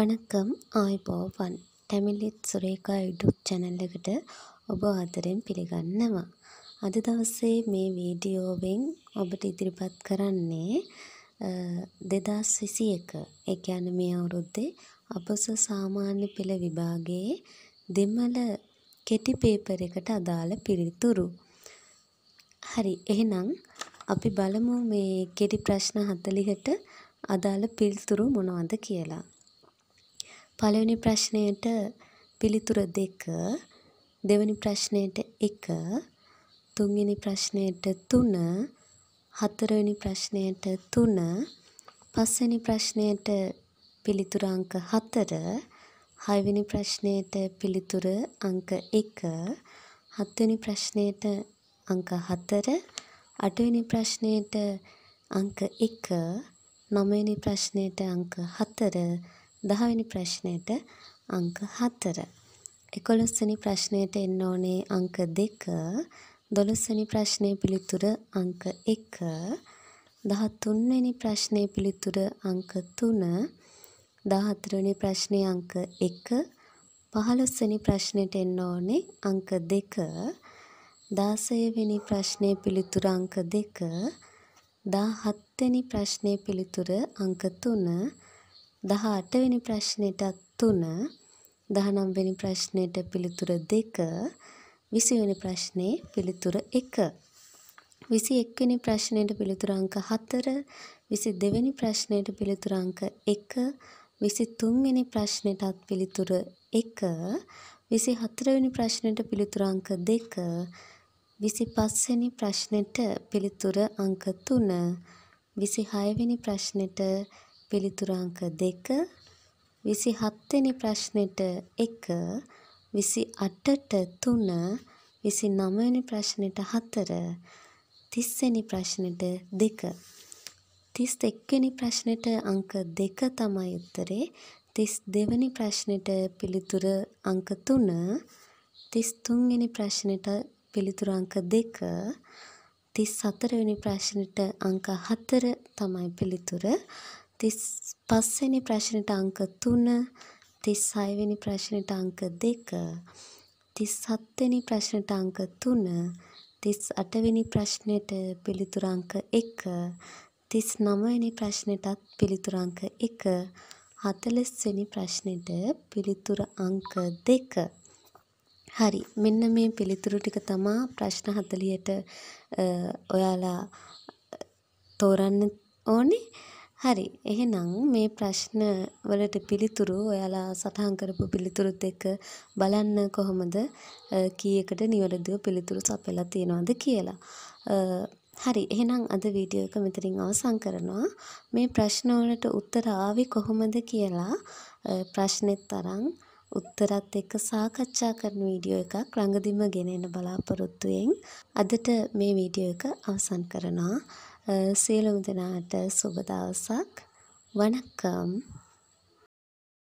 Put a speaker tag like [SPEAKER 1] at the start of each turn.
[SPEAKER 1] වණකම් ආයුබෝවන් තැමිලිත් සුරේකා YouTube channel එකට ඔබ ආදරෙන් පිළිගන්නවා. අද දවසේ මේ වීඩියෝවෙන් ඔබට ඉදිරිපත් කරන්නේ 2021 ඒ කියන්නේ මේ අවුරුද්දේ අපස සාමාන්‍ය පෙළ විභාගයේ දෙමළ කෙටි පේපර් එකට අදාළ පිළිතුරු. හරි එහෙනම් අපි බලමු මේ කෙටි ප්‍රශ්න 40ට අදාළ පිළිතුරු මොනවද කියලා. පළවෙනි ප්‍රශ්නයට පිළිතුර දෙක දෙවෙනි ප්‍රශ්නයට එක තුන්වෙනි ප්‍රශ්නයට තුන හතරවෙනි ප්‍රශ්නයට තුන පස්වෙනි ප්‍රශ්නයට පිළිතුර අංක හතර හයවෙනි ප්‍රශ්නයට පිළිතුර අංක එක හත්වෙනි ප්‍රශ්නයට අංක හතර අටවෙනි ප්‍රශ්නයට අංක එක නවවෙනි ප්‍රශ්නයට අංක හතර දහවෙනි ප්‍රශ්නයට අංක හතර. එකොළොස්වැනි ප්‍රශ්නයට එන්න ඕනේ අංක දෙක. දොළොස්වැනි ප්‍රශ්නයේ පිළිතුර අංක එක. දහතුන්වැනි ප්‍රශ්නයේ පිළිතුර අංක තුන. දහතරවැනි ප්‍රශ්නයේ අංක එක. පහළොස්වැනි ප්‍රශ්නයට එන්න ඕනේ අංක දෙක. දාසයවෙනි ප්‍රශ්නය පිළිතුර අංක දෙක. දා හත්වෙනි ප්‍රශ්නය පිළිතුර අංක තුන. දහ අටවෙනි ප්‍රශ්නෙටත් තුන දහනම්වෙනි ප්‍රශ්නෙට පිළිතුර දෙක විසිවෙනි ප්‍රශ්නේ පිළිතුර එක විසි එක්වෙනි ප්‍රශ්නයට පිළිතුර අංක හතර විසි දෙවෙනි ප්‍රශ්නයට පිළිතුර අංක එක විසි තුන්වෙනි ප්‍රශ්නයටත් පිළිතුර එක විසි හතරවෙනි ප්‍රශ්නයට පිළිතුර අංක දෙක විසි පස්වෙනි ප්‍රශ්නයට පිළිතුර අංක තුන විසි හයවෙනි ප්‍රශ්නයට පිළිතුරු අංක 2 27 වෙනි ප්‍රශ්නෙට 1 28ට 3 29 වෙනි ප්‍රශ්නෙට 4 30 වෙනි ප්‍රශ්නෙට 2 31 වෙනි ප්‍රශ්නෙට අංක 2 තමයි උත්තරේ 32 වෙනි ප්‍රශ්නෙට පිළිතුර අංක 3 33 වෙනි ප්‍රශ්නෙට පිළිතුර අංක 2 34 වෙනි ප්‍රශ්නෙට අංක 4 තමයි පිළිතුර තිස් පස්වෙනි ප්‍රශ්නෙට අංක තුන තිස් හයවෙනි ප්‍රශ්නෙට අංක දෙක තිස් හත්වෙනි ප්‍රශ්නෙට අංක තුන තිස් අටවෙනි ප්‍රශ්නෙට පිළිතුර අංක එක තිස් නමවෙනි ප්‍රශ්නෙටත් පිළිතුර අංක එක හතලස්වෙනි ප්‍රශ්නෙට පිළිතුර අංක දෙක හරි මෙන්න මේ පිළිතුරු ටික තමා ප්‍රශ්න 40ට ඔයාලා තෝරන්න ඕනේ හරි එහෙනම් මේ ප්‍රශ්න වලට පිළිතුරු ඔයාලා සටහන් කරපු පිළිතුරුත් එක්ක බලන්න කොහොමද කීයකට නිවැරදිව පිළිතුරු සපයලා තියෙනවද කියලා. හරි එහෙනම් අද වීඩියෝ එක මෙතනින් අවසන් කරනවා. මේ ප්‍රශ්න වලට උත්තර ආවේ කොහොමද කියලා ප්‍රශ්නෙත් තරම් උත්තරත් එක්ක සාකච්ඡා කරන වීඩියෝ එකක් ළඟදිම ගෙන එන බලාපොරොත්තුවෙන් අදට මේ වීඩියෝ එක අවසන් කරනවා. සියලුම දෙනාට සුබ දවසක් වණක්කම්